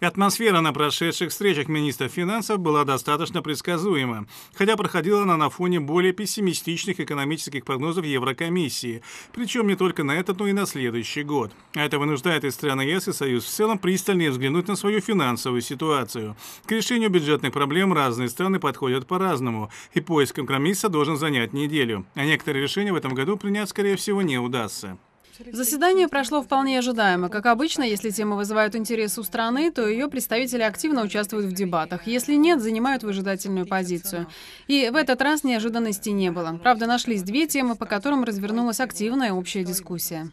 Атмосфера на прошедших встречах министров финансов была достаточно предсказуема, хотя проходила она на фоне более пессимистичных экономических прогнозов Еврокомиссии, причем не только на этот, но и на следующий год. Это вынуждает и страны ЕС, и Союз в целом пристальнее взглянуть на свою финансовую ситуацию. К решению бюджетных проблем разные страны подходят по-разному, и поиск компромисса должен занять неделю, а некоторые решения в этом году принять, скорее всего, не удастся. Заседание прошло вполне ожидаемо. Как обычно, если тема вызывает интерес у страны, то ее представители активно участвуют в дебатах. Если нет, занимают выжидательную позицию. Ну. И в этот раз неожиданностей не было. Правда, нашлись две темы, по которым развернулась активная общая дискуссия.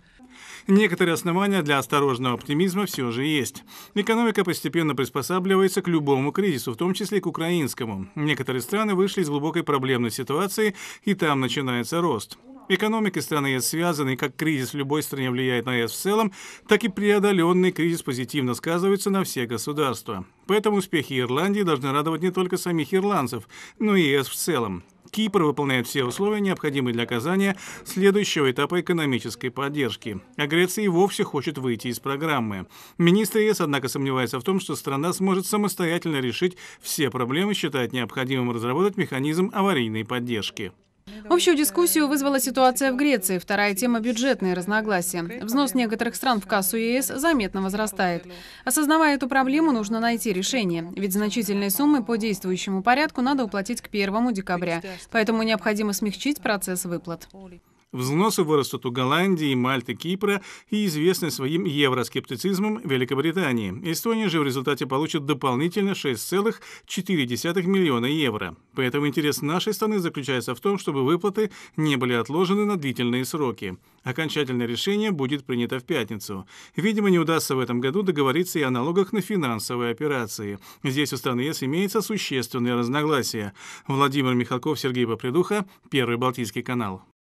Некоторые основания для осторожного оптимизма все же есть. Экономика постепенно приспосабливается к любому кризису, в том числе к украинскому. Некоторые страны вышли из глубокой проблемной ситуации, и там начинается рост. Экономики страны ЕС связаны, и как кризис в любой стране влияет на ЕС в целом, так и преодоленный кризис позитивно сказывается на все государства. Поэтому успехи Ирландии должны радовать не только самих ирландцев, но и ЕС в целом. Кипр выполняет все условия, необходимые для оказания следующего этапа экономической поддержки. А Греция и вовсе хочет выйти из программы. Министр ЕС, однако, сомневается в том, что страна сможет самостоятельно решить все проблемы, считает необходимым разработать механизм аварийной поддержки. Общую дискуссию вызвала ситуация в Греции. Вторая тема – бюджетные разногласия. Взнос некоторых стран в кассу ЕС заметно возрастает. Осознавая эту проблему, нужно найти решение. Ведь значительные суммы по действующему порядку надо уплатить к 1 декабря. Поэтому необходимо смягчить процесс выплат. Взносы вырастут у Голландии, Мальты, Кипра и известной своим евроскептицизмом Великобритании. Эстония же в результате получит дополнительно 6,4 миллиона евро. Поэтому интерес нашей страны заключается в том, чтобы выплаты не были отложены на длительные сроки. Окончательное решение будет принято в пятницу. Видимо, не удастся в этом году договориться и о налогах на финансовые операции. Здесь у стран ЕС имеется существенное разногласие. Владимир Михалков, Сергей Попридуха, Первый Балтийский канал.